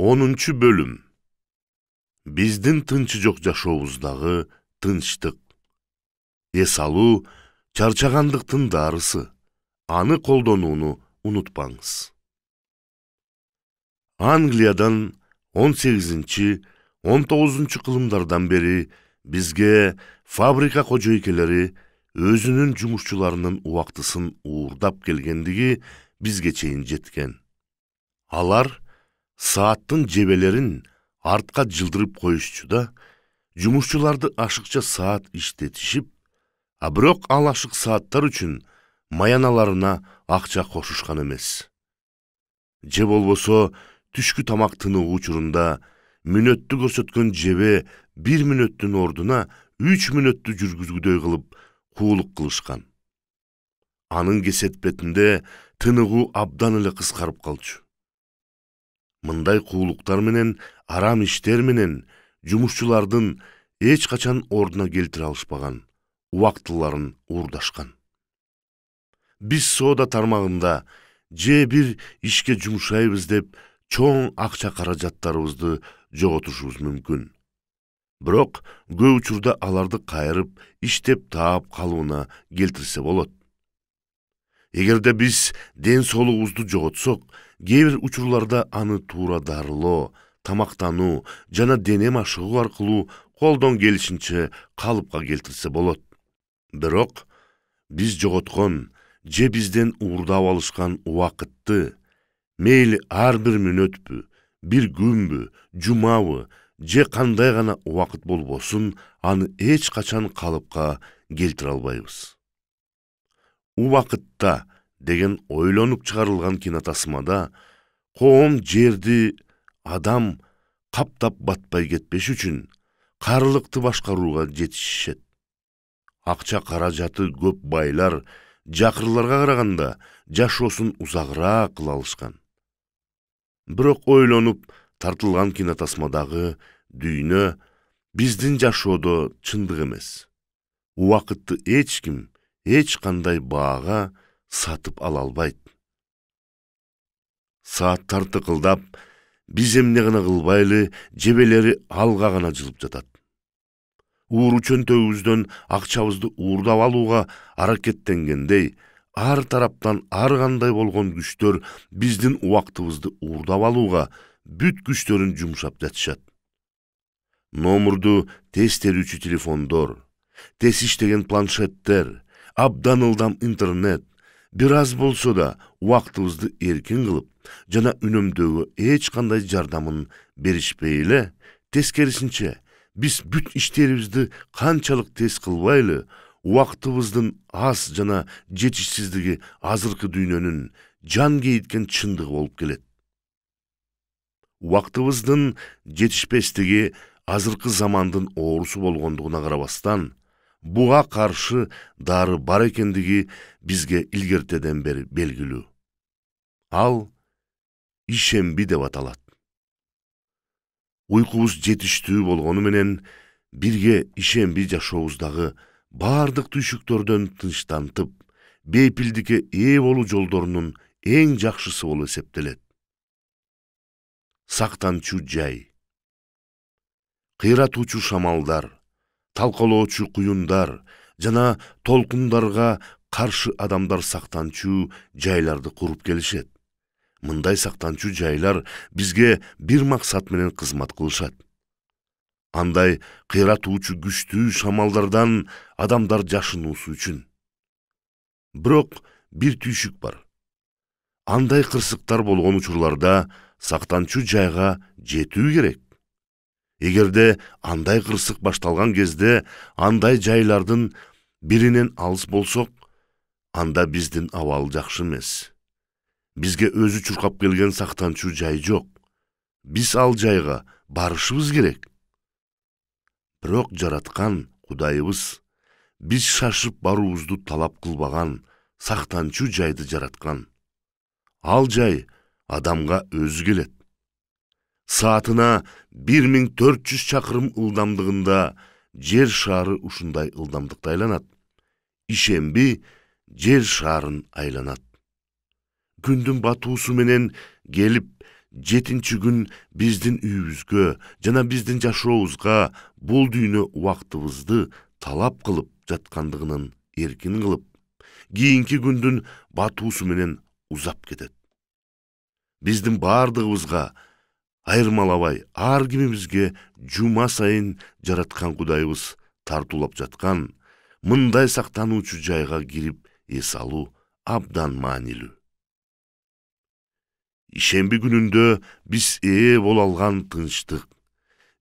10-cu bölüm Bizdin тынчыжок жашообуздагы тынчтык. Эс алуу чарчагандыктын дарысы. Аны колдонууну унутпаңыз. Англиядан 18-19 кылымдардан бери бизге фабрика кожойкелери өзүнүн жумушчуларынын убактысын уурдап келгендиги бизге чейин жеткен. Алар сааттын жебелерин артка жылдырып коюшчу да жумушчуларды ашыкча саат иштетишип а бирок ал ашык сааттар үчүн маяналарына акча кошушкан эмес же болбосо түшкү тамак тыныгуу учурунда мүнөттү көрсөткөн жебе бир мүнөттүн ордуна үч мүнөттү жүргүзгүдөй кылып куулук кылышкан анын кесепетинде тыныгуу абдан эле кыскарып калчу мындай куулуктар менен арам иштер менен жумушчулардын эч качан ордуна келтире алышпаган убактыларын уурдашкан биз соода тармагында же бир ишке жумшайбыз деп чоң акча каражаттарыбызды жоготушубуз мүмкүн бирок көп учурда аларды кайрып иштеп таап калыбына келтирсе болот эгерде биз ден соолугубузду жоготсок кээ бир учурларда аны туура дарылоо тамактануу жана дене машыгуу аркылуу колдон келишинче калыпка келтирсе болот бирок биз жоготкон же бизден уурдап алышкан убакытты мейли ар бир мүнөтпү бир күнбү жумабы же кандай гана убакыт болбосун аны эч качан калыпка келтире албайбыз убакытта деген ойлонуп чыгарылган кинотасмада коом жерди адам каптап батпай кетпеш үчүн карылыкты башкарууга жетишишет акча каражаты көп байлар жакырларга караганда жашоосун узагыраак кыла алышкан бирок ойлонуп тартылган кинотасмадагы дүйнө биздин жашоодо чындык эмес убакытты эч ким эч кандай баага сатып ала албайт сааттар тыкылдап биз эмне гана кылбайлы жебелери алга гана жылып жатат ууру чөнтөгүбүздөн акчабызды уурдап алууга аракеттенгендей ар тараптан ар кандай болгон күчтөр биздин убактыбызды уурдап алууга бүт күчтөрүн жумшап жатышат номурду тез терүүчү телефондор тез иштеген планшеттер абдан ылдам интернет бир аз болсо да убактыбызды эркин кылып жана үнөмдөөгө эч кандай жардамын беришпей эле тескерисинче биз бүт иштерибизди канчалык тез кылбайлы убактыбыздын аз жана жетишсиздиги азыркы дүйнөнүн жан кейиткен чындыгы болуп келет убактыбыздын жетишпестиги азыркы замандын оорусу болгондугуна карабастан буга каршы дары бар экендиги бизге илгертеден бери белгилүү ал ишемби деп аталат уйкубуз жетиштүү болгону менен бирге ишемби жашообуздагы бардык түйшүктөрдөн тынчтантып бейпилдикке ээ болуу жолдорунун эң жакшысы болуп эсептелет сактанчу жай кыйратуучу шамалдар талкалоочу куюндар жана толкундарга каршы адамдар сактанчу жайларды куруп келишет мындай сактанчу жайлар бизге бир максат менен кызмат кылышат андай кыйратуучу күчтүү шамалдардан адамдар жашынуусу үчүн бирок бир түйшүк бар андай кырсыктар болгон учурларда сактанчу жайга жетүү керек эгерде андай кырсык башталган кезде андай жайлардын биринен алыс болсок анда биздин абал жакшы эмес бизге өзү чуркап келген сактанчу жай жок биз ал жайга барышыбыз керек бирок жараткан кудайыбыз биз шашып баруубузду талап кылбаган сактанчу жайды жараткан ал жай адамга өзү келет саатына 1400 чакырым ылдамдыгында жер шары ушундай ылдамдыкта айланат ишемби жер шарын айланат күндүн батуусу менен келип жетинчи күн биздин үйүбүзгө жана биздин жашообузга бұл дүйнө убактыбызды талап кылып жаткандыгынын эркин кылып кийинки күндүн батуусу менен узап кетет биздин баардыгыбызга айырмалабай ар кимибизге жума сайын жараткан кудайыбыз тартуулап жаткан мындай сактануучу жайга кирип эс алуу абдан маанилүү ишемби күнүндө биз ээ боло алган тынчтык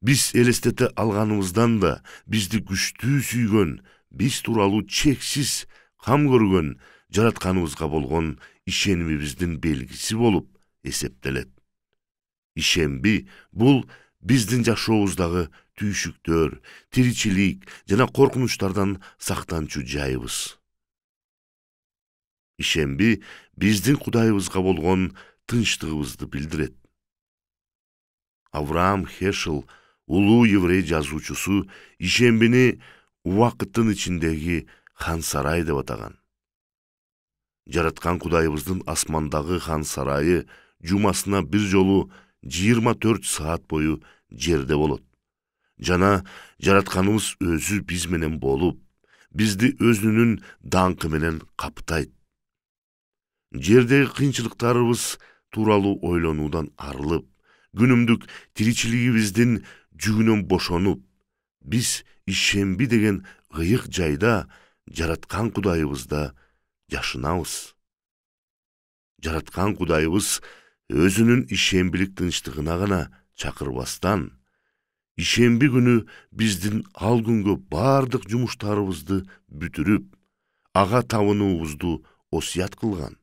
биз элестете алганыбыздан да бизди күчтүү сүйгөн биз тууралуу чексиз кам көргөн жаратканыбызга болгон ишенимибиздин белгиси болуп эсептелет ишемби бул биздин жашообуздагы түйшүктөр тиричилик жана коркунучтардан сактанчу жайыбыз ишемби биздин кудайыбызга болгон тынчтыгыбызды билдирет авраам хешел улуу еврей жазуучусу ишембини убакыттын ичиндеги хан сарай деп атаган жараткан кудайыбыздын асмандагы хан сарайы жумасына бир жолу жыйырма төрт саат бою жерде болот жана жаратканыбыз өзү биз менен болуп бизди өзүнүн даңкы менен каптайт жердеги кыйынчылыктарыбыз тууралуу ойлонуудан арылып күнүмдүк тиричилигибиздин жүгүнөн бошонуп биз ишемби деген ыйык жайда жараткан кудайыбызда жашынабыз жараткан кудайыбыз өзүнүн ишембилик тынчтыгына гана чакырбастан ишемби күнү биздин ал күнгө бардык жумуштарыбызды бүтүрүп ага табынуубузду осуият кылган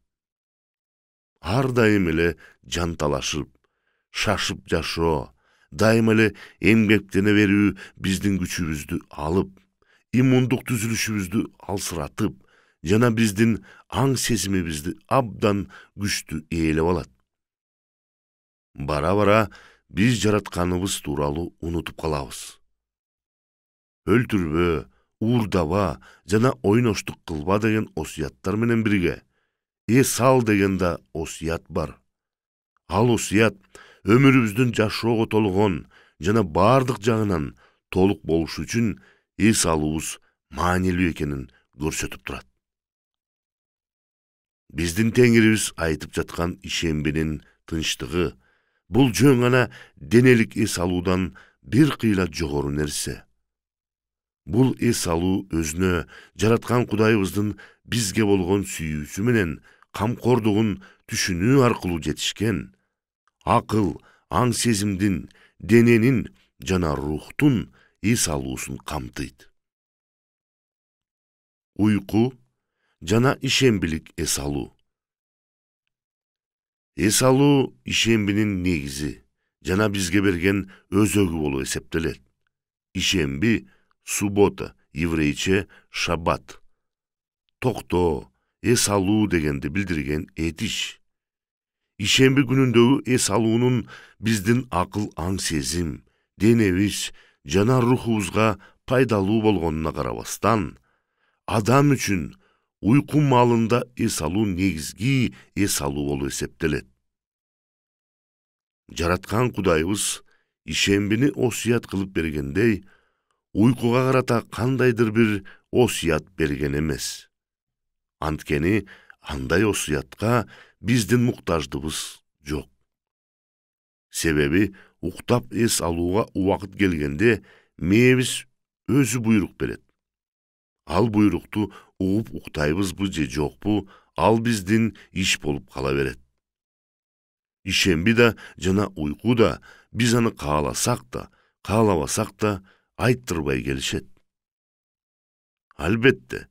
ар дайым эле жанталашып шашып жашоо дайыма эле эмгектене берүү биздин күчүбүздү алып иммундук түзүлүшүбүздү алсыратып жана биздин аң сезимибизди абдан күчтүү ээлеп алат бара бара биз жаратканыбыз тууралуу унутуп калабыз өлтүрбө уурдаба жана ойноштук кылба деген осуяттар менен бирге эс ал деген да осуят бар ал осуят өмүрүбүздүн жашоого толгон жана бардык жагынан толук болушу үчүн эс алуубуз маанилүү экенин көрсөтүп турат биздин теңирибиз айтып жаткан ишембинин тынчтыгы бұл жөн ғана денелік эс бір бир кыйла жогору нерсе бул эс алуу өзүнө жараткан кудайыбыздын бизге болгон сүйүүсү менен камкордугун түшүнүү аркылуу жетишкен акыл аң сезимдин дененин жана рухтың эс алуусун камтыйт уйку жана ишембілік эс эс алуу ишембинин негизи жана бизге берген өзөгү болуп эсептелет ишемби суббота еврейче шабат. токтоо эс алуу дегенди билдирген этиш ишемби күнүндөгү эс алуунун биздин акыл аң сезим денебиз жана рухубузга пайдалуу болгонуна карабастан адам үчүн уйку маалында эс алуу негизги эс алуу болуп эсептелет жараткан кудайыбыз ишембини осуят кылып бергендей уйкуга карата кандайдыр бир осуят берген эмес анткени андай осуятка биздин муктаждыбыз жок себеби уктап эс алууга убакыт келгенде мээбиз өзү буйрук берет ал буйрукту угуп уктайбызбы же жокпу ал биздин иш болуп кала берет ишемби да жана уйку да биз аны кааласак да каалабасак да айттырбай келишет албетте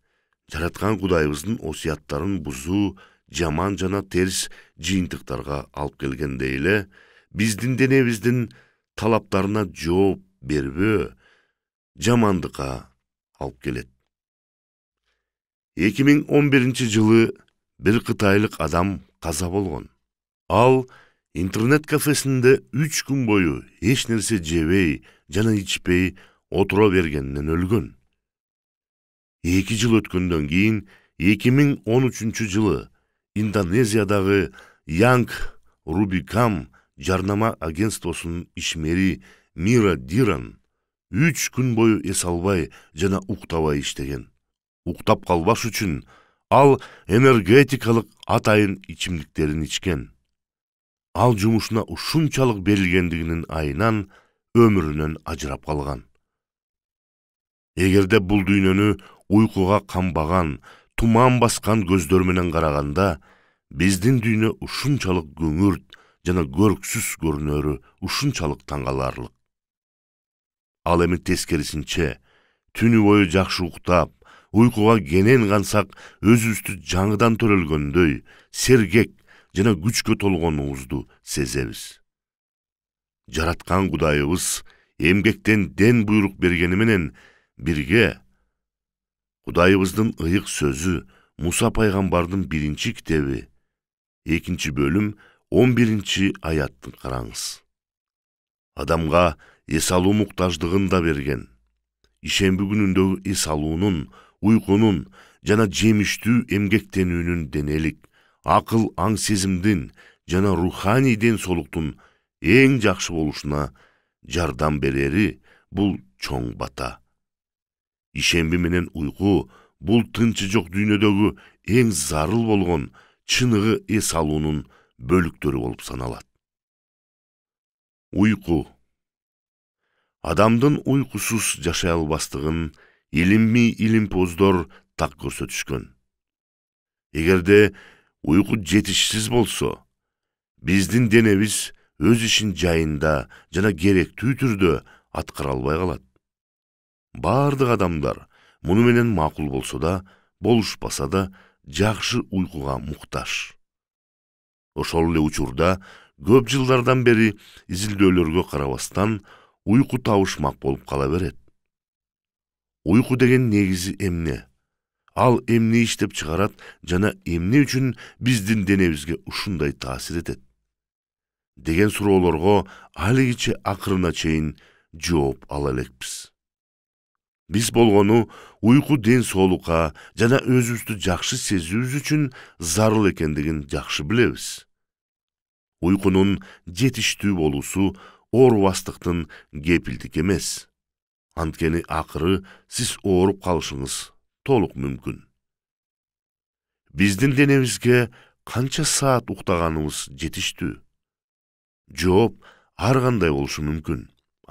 жараткан кудайыбыздын осуяттарын бузуу жаман жана терс жыйынтыктарга алып келгендей эле биздин денебиздин талаптарына жооп бербөө жамандыкка алып келет 2011 жылы бір қытайлық адам қаза болған. ал интернет кафесінде 3 күн бойы еш нерсе жебей жана ичпей отыра бергенинен өлгөн эки жыл өткөндөн кийин 2013 жылы индонезиядагы янг рубикам жарнама агентствосунун ишмери мира диран 3 күн бою эс албай жана уктабай иштеген уктап калбаш үчүн ал энергетикалык атайын ичимдиктерин ичкен ал жумушуна ушунчалык берилгендигинин айынан өмүрүнөн ажырап калган эгерде бул дүйнөнү уйкуга камбаган туман баскан көздөр менен караганда биздин дүйнө ушунчалык күңүрт жана көрксүз көрүнөөрү ушунчалык таң каларлык ал эми тескерисинче түнү бою жакшы уктап уйкуга кенен кансак өзүбүздү жаңыдан төрөлгөндөй сергек жана күчкө толгонубузду сезебиз жараткан кудайыбыз эмгектен ден буйрук бергени менен бирге кудайыбыздын ыйык сөзү муса пайгамбардын биринчи китеби экинчи бөлүм он биринчи аятты караңыз адамга эс алуу муктаждыгын да берген ишемби күнүндөгү эс алуунун уйкунун жана жемиштүү эмгектенүүнүн денелик акыл аң сезимдин жана руханий ден соолуктун эң жакшы болушуна жардам берери бул чоң бата ишемби менен уйку бул тынчы жок дүйнөдөгү эң зарыл болгон чыныгы эс алуунун бөлүктөрү болуп саналат уйку адамдын уйкусуз жашай албастыгын илимий илимпоздор так көрсөтүшкөн эгерде уйку жетишсиз болсо биздин денебиз өз ишин жайында жана керектүү түрдө аткара албай калат бардык адамдар муну менен макул болсо да болушпаса да жакшы уйкуга муктаж ошол эле учурда көп жылдардан бери изилдөөлөргө карабастан уйку табышмак болуп кала берет уйку деген негизи эмне ал эмне иштеп чыгарат жана эмне үчүн биздин денебизге ушундай таасир этет деген суроолорго алигиче акырына чейин жооп ала элекпиз биз болгону уйку ден соолукка жана өзүбүздү жакшы сезүүбүз үчүн зарыл экендигин жакшы билебиз уйкунун жетиштүү болуусу оор бастыктын кепилдиги эмес анткени акыры сиз ооруп калышыңыз толук мүмкүн биздин денебизге канча саат уктаганыбыз жетиштүү жооп ар кандай болушу мүмкүн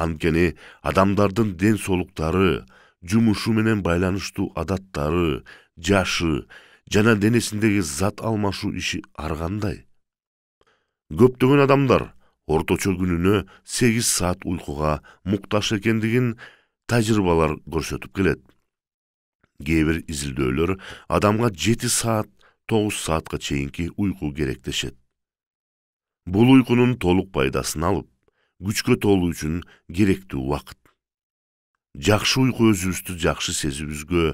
анткени адамдардын ден соолуктары жумушу менен байланыштуу адаттары жашы жана денесиндеги зат алмашуу иши ар кандай көптөгөн адамдар орточо күнүнө сегиз саат уйкуга муктаж экендигин тажрыйбалар көрсөтүп келет кээ бир изилдөөлөр адамга жети саат тогуз саатка чейинки уйку керек дешет бул уйкунун толук пайдасын алып күчкө толуу үчүн керектүү убакыт жакшы уйку өзүбүздү жакшы сезүүбүзгө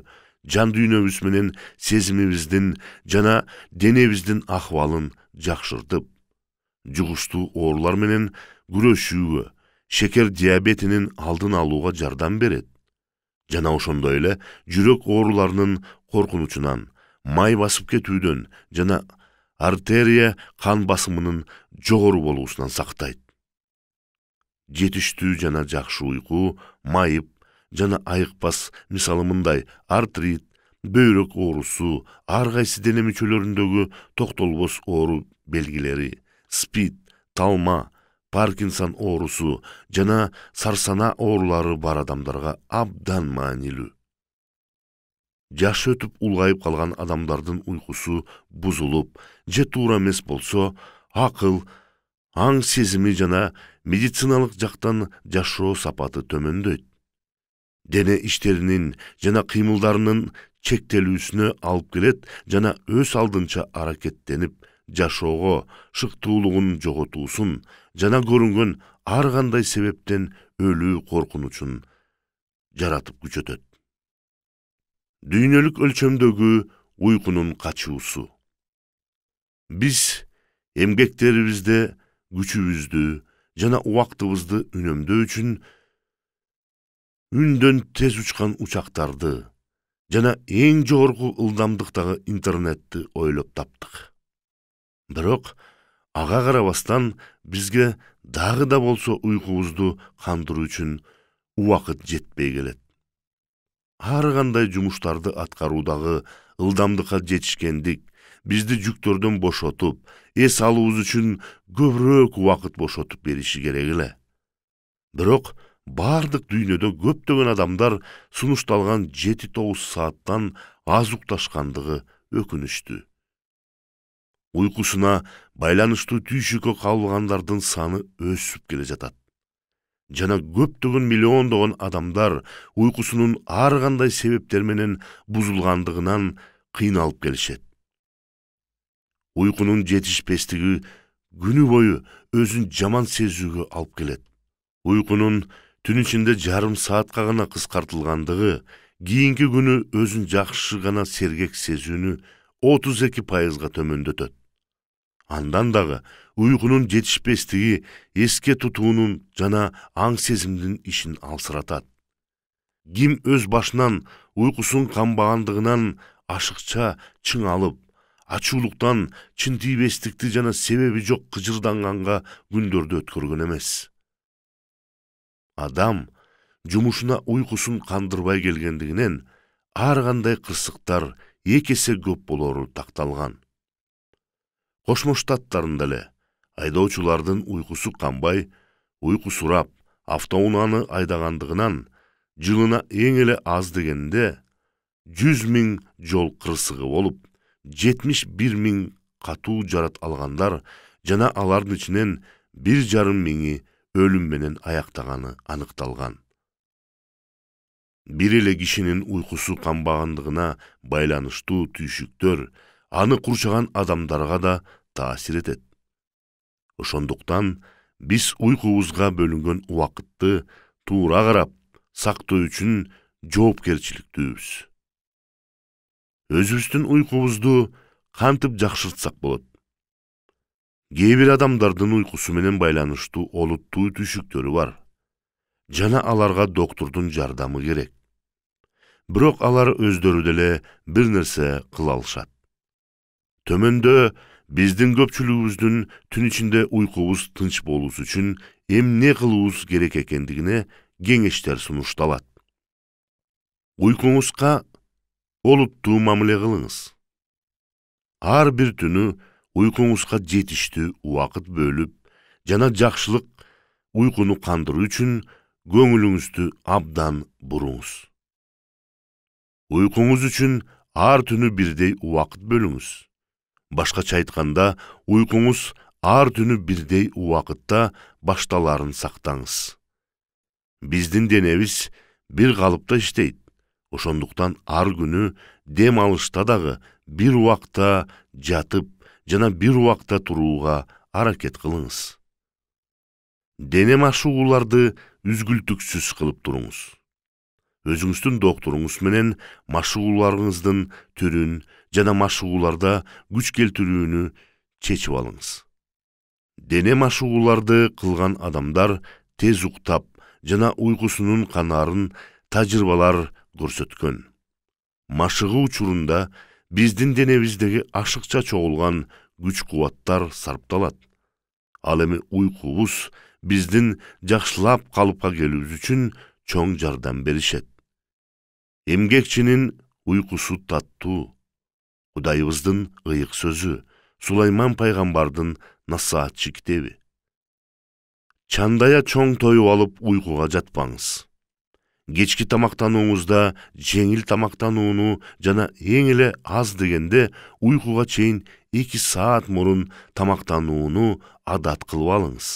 жан дүйнөбүз менен сезимибиздин жана денебиздин акыбалын жакшыртып жугуштуу оорулар менен күрөшүүгө шекер диабетинин алдын алууга жардам берет жана ошондой эле жүрөк ооруларынын коркунучунан май басып кетүүдөн жана артерия кан басымынын жогору болуусунан сактайт жетиштүү жана жакшы уйку майып жана айыкпас мисалы мындай артрит бөйрөк оорусу ар кайсы дене мүчөлөрүндөгү токтолбос оору белгилери спид талма паркинсон оорусу жана сарсана оорулары бар адамдарга абдан маанилүү жашы өтүп улгайып калган адамдардын уйкусу бузулуп же туура эмес болсо акыл аң сезими жана медициналык жактан жашоо сапаты төмөндөйт дене иштеринин жана кыймылдарынын чектелүүсүнө алып келет жана өз алдынча аракеттенип жашоого шыктуулугун жоготуусун жана көрүнгөн ар кандай себептен өлүү коркунучун жаратып күчөтөт дүйнөлүк өлчөмдөгү уйкунун качуусу биз эмгектерибизде күчүбүздү жана убактыбызды үнөмдөө үчүн үндөн тез учкан учактарды жана эң жогорку ылдамдыктагы интернетти ойлоп таптык бирок аға карабастан бизге дагы да болсо уйкубузду кандыруу үчүн убакыт жетпей келет ар кандай жумуштарды аткаруудагы ылдамдыкка жетишкендик бизди жүктөрдөн бошотуп эс алуубуз үчүн көбүрөөк убакыт бошотуп бериши керек эле бирок бардык дүйнөдө көптөгөн адамдар сунушталган жети 9 сааттан аз укташкандыгы өкүнүчтүү уйкусуна байланыштуу түйшүккө кабылгандардын саны өсүп келе жатат жана көптөгөн миллиондогон адамдар уйкусунун ар кандай себептер менен бузулгандыгынан кыйналып келишет уйкунун жетишпестиги күнү бою өзүн жаман сезүүгө алып келет уйкунун түн ичинде жарым саатка гана кыскартылгандыгы кийинки күнү өзүн жакшы гана сергек сезүүнү отуз эки пайызга төмөндөтөт андан дагы уйкунун жетишпестиги эске тутуунун жана аң сезимдин ишин алсыратат ким өз башынан уйкусун камбагандыгынан ашыкча чыңалып ачуулуктан чынтийбестикти жана себеби жок кыжырданганга күндөрдү өткөргөн эмес адам жумушуна уйкусун кандырбай келгендигинен ар кандай кырсыктар эки эсе көп болору такталган кошмо штаттарында эле айдоочулардын уйкусу канбай сурап автоунааны айдагандыгынан жылына эң эле аз дегенде жүз миң жол кырсыгы болуп жетимиш бир миң катуу жарат алгандар жана алардын ичинен бир жарым миңи өлүм менен аяктаганы аныкталган бир эле кишинин уйкусу канбагандыгына байланыштуу түйшүктөр аны курчаган адамдарга да таасир этет ошондуктан биз уйкубузга бөлүнгөн убакытты туура карап сактоо үчүн жоопкерчиликтүүбүз өзүбүздүн уйкубузду кантип жакшыртсак болот кээ бир адамдардын уйкусу менен байланыштуу олуттуу түйшүктөрү бар жана аларга доктурдун жардамы керек бирок алар өздөрү деле бир нерсе кыла алышат төмөндө биздин көпчүлүгүбүздүн түн ичинде уйкубуз тынч болуусу үчүн эмне кылуубуз керек экендигине кеңештер сунушталат уйкуңузга олуттуу мамиле кылыңыз ар бир түнү уйкуңузга жетиштүү убакыт бөлүп жана жакшылык уйкуну кандыруу үчүн көңүлүңүздү абдан буруңуз уйкуңуз үчүн ар түнү бирдей убакыт бөлүңүз башкача айтканда уйкуңуз ар түнү бирдей уақытта башталарын сактаңыз биздин денебиз бир қалыпта иштейт ошондуктан ар күнү дем алышта дагы бир убакта жатып жана бир убакта турууга аракет кылыңыз дене машыгууларды үзгүлтүксүз кылып туруңуз өзүңүздүн доктуруңуз менен машыгууларыңыздын түрүн жана машыгууларда күч келтирүүнү чечип алыңыз дене машыгууларды кылган адамдар тез уктап жана уйкусунун канаарын тажрыйбалар көрсөткөн машыгуу учурунда биздин денебиздеги ашыкча чогулган күч кубаттар сарпталат ал эми уйкубуз биздин жакшылап калыпка келүүбүз үчүн чоң жардам беришет эмгекчинин уйкусу таттуу құдайыбыздың ғыйық сөзі сулайман пайғамбардың насаат китеби чандая чоң тоюп алып ұйқыға жатпаңыз кечки тамақтануыңызда, жеңіл тамактанууну жана эң эле аз дегенде уйкуга чейин эки саат мурун тамактанууну адат кылып алыңыз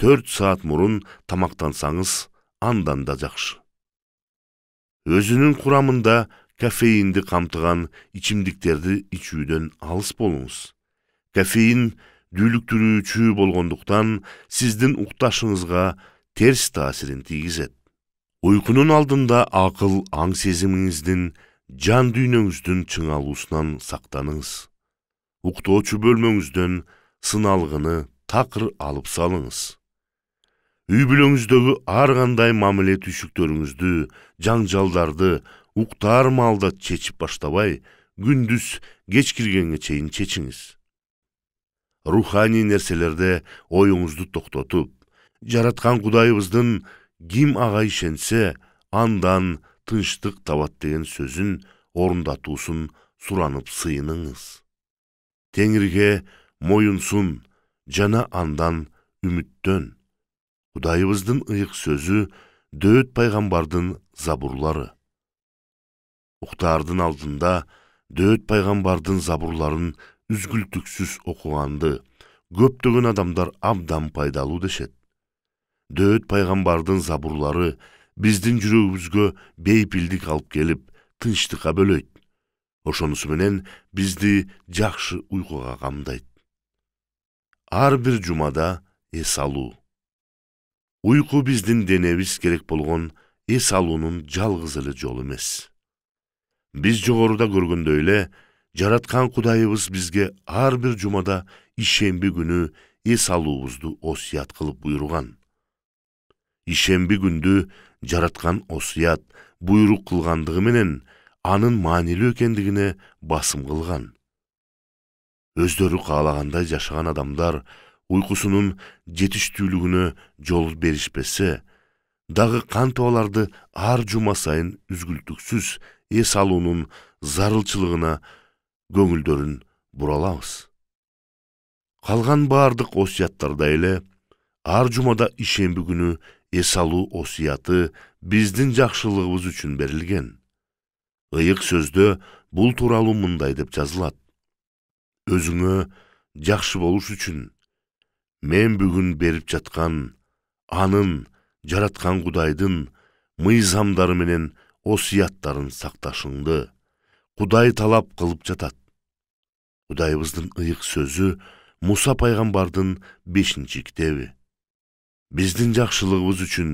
төрт саат мурун тамактансаңыз андан да жакшы өзүнүн кофеинди камтыган ичимдиктерди ичүүдөн алыс болуңуз кофеин дүүлүктүрүүчү болгондуктан сиздин укташыңызга терс таасирин тийгизет уйкунун алдында акыл аң сезимиңиздин жан дүйнөңүздүн чыңалуусунан сактаныңыз уктоочу бөлмөңүздөн сыналгыны такыр алып салыңыз үй бүлөңүздөгү ар кандай мамиле түйшүктөрүңүздү жаңжалдарды уктаар маалда чечип баштабай күндүз кеч киргенге чейин чечиңиз руханий нерселерде оюңузду токтотуп жараткан кудайыбыздын ким ага ишенсе андан тынчтык табат деген сөзүн орундатуусун суранып сыйыныңыз теңирге моюнсун жана андан үмүттөн кудайыбыздын ыйык сөзү дөөт пайгамбардын забурлары уктаардын алдында дөөт пайгамбардын забурларын үзгүлтүксүз окуганды көптөгөн адамдар абдан пайдалуу дешет дөөт пайгамбардын забурлары биздин жүрөгүбүзгө бейпилдик алып келип тынчтыкка бөлөйт ошонусу менен бизди жакшы уйкуга камдайт ар бир жумада эс алуу уйку биздин денебиз керек болгон эс алуунун жалгыз эле жолу эмес биз жогоруда көргөндөй эле жараткан кудайыбыз бизге ар бир жумада ишемби күнү эс алуубузду осуят кылып буйруган ишемби күндү жараткан осуят буйрук кылгандыгы менен анын маанилүү экендигине басым кылган өздөрү каалагандай жашаган адамдар уйкусунун жетиштүүлүгүнө жол беришпесе дагы кантип ар жума сайын үзгүлтүксүз эс алуунун зарылчылыгына көңүлдөрүн бура алабыз калган баардык осуяттардай эле ар жумада ишемби күнү эс алуу осуяты биздин жакшылыгыбыз үчүн берилген ыйык сөздө бул тууралуу мындай деп жазылат өзүңө жакшы болуш үчүн мен бүгүн берип жаткан анын жараткан кудайдын мыйзамдары менен осуяттарын сақташыңды, кудай талап қылып жатат кудайыбыздын ыйык сөзү муса пайгамбардын бешинчи китеби биздин жакшылыгыбыз үчүн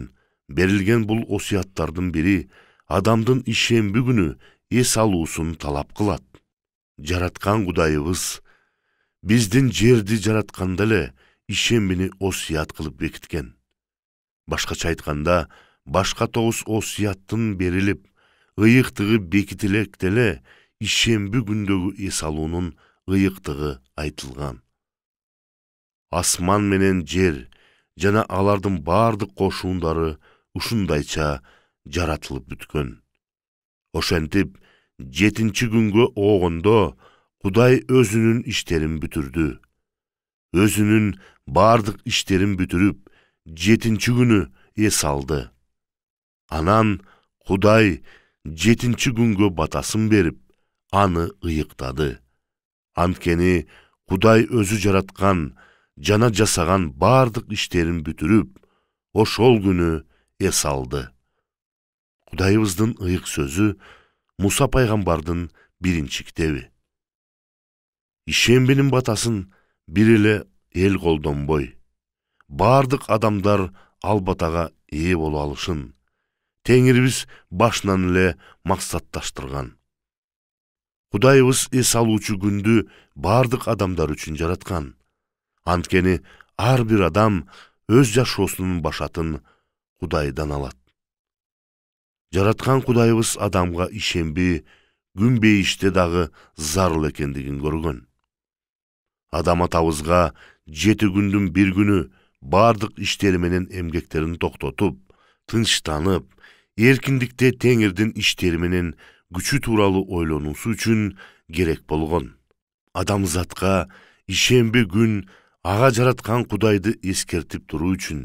берилген бул осуяттардын бири адамдын ишемби күнү эс алуусун талап кылат жараткан кудайыбыз биздин жерди жаратканда эле ишембини осият қылып бекиткен башкача айтканда башка тогуз осуяттын берилип ыйыктыгы бекитилек деле ишемби күндөгү эс алуунун ыйыктыгы асман менен жер жана алардың бардык кошуундары ушундайча жаратылып бүткөн ошентип жетинчи күнгө оғында кудай өзүнүн иштерин бүтүрдү өзүнүн бардык иштерин бүтүрүп жетинчи күнү эс алды анан кудай жетинчи күнгө батасын берип аны ыйыктады анткени кудай өзү жараткан жана жасаган бардык иштерин бүтүрүп ошол күнү эс алды кудайыбыздын ыйык сөзү муса пайгамбардын биринчи китеби ишембинин батасын бир эле эл колдонбой бардык адамдар ал батага ээ боло алышын теңірбіз башынан эле максатташтырган кудайыбыз эс алуучу күндү бардық адамдар үчүн жаратқан. анткени ар бир адам өз жашоосунун башатын кудайдан алат жараткан кудайыбыз адамга күн күнбейиште дагы зарыл экендигин көргөн адам атабызга жети күндүн бир күнү бардық иштери менен эмгектерин токтотуп тынчтанып эркиндикте теңирдин иштери менен күчү тууралуу ойлонуусу үчүн керек болгон адамзатка ишемби күн ага жараткан кудайды эскертип туруу үчүн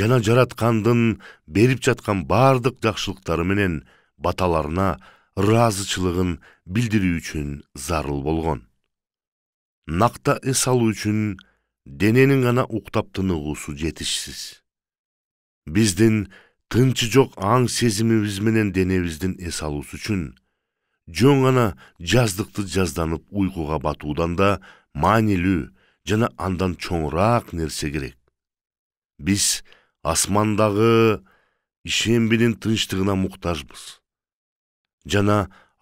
жана жараткандын берип жаткан бардык жакшылыктары менен баталарына ыраазычылыгын билдирүү үчүн зарыл болгон накта эс алуу үчүн дененин гана уктап тыныгуусу жетишсиз биздин тынчы жок аң сезимибиз менен денебиздин эс алуусу үчүн жөн гана жаздыкты жазданып уйкуга батуудан да маанилүү жана андан чоңураак нерсе керек биз асмандагы ишембинин тынчтыгына муктажбыз жана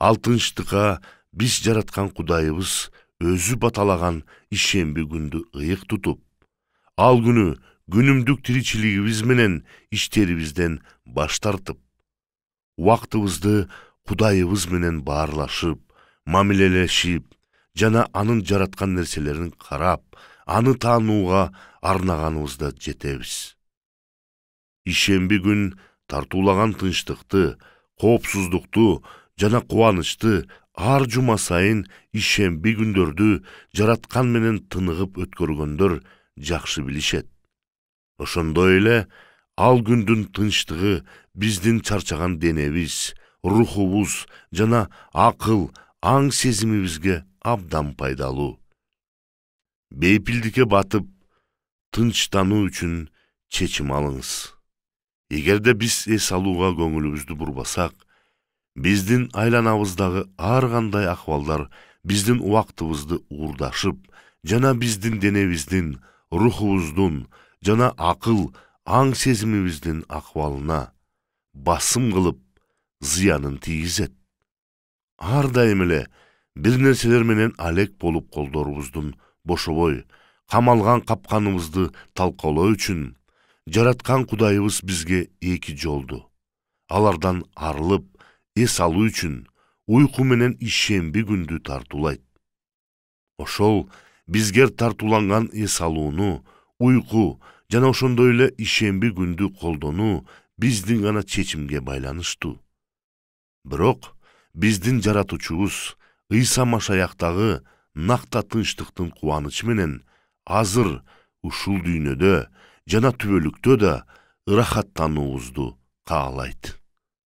ал тынчтыкка биз жараткан кудайыбыз өзү баталаган ишемби күндү ыйык тутуп ал күнү күнүмдүк тиричилигибиз менен иштерибизден баш тартып убактыбызды кудайыбыз менен баарлашып мамилелешип жана анын жараткан нерселерин карап аны таанууга арнаганыбызда жетебиз ишемби күн тартуулаган тынчтыкты коопсуздукту жана кубанычты ар жума сайын ишемби күндөрдү жараткан менен тыныгып өткөргөндөр жакшы билишет ошондой эле ал күндүн тынчтыгы биздин чарчаган денебиз рухубуз жана акыл аң сезимибизге абдан пайдалуу бейпилдикке батып тынчтануу үчүн чечим алыңыз эгерде биз эс алууга көңүлүбүздү бурбасак биздин айланабыздагы ар кандай акыбалдар биздин убактыбызды уурдашып жана биздин денебиздин рухубуздун жана ақыл аң сезимибиздин акыбалына басым кылып зыянын тийгизет ар дайым эле бир нерселер менен алек болуп колдорубуздун бошобой камалган капканыбызды талкалоо үчүн жараткан кудайыбыз бизге эки жолду алардан арылып эс алуу үчүн уйку менен ишемби күндү тартуулайт ошол бизге тартууланган эс алууну уйку жана ошондой эле ишемби күндү колдонуу биздин гана чечимге байланыштуу бирок биздин жаратуучубуз ыйса машаяктагы накта тынчтыктын кубанычы менен азыр ушул дүйнөдө жана түбөлүктө да ырахаттануубузду каалайт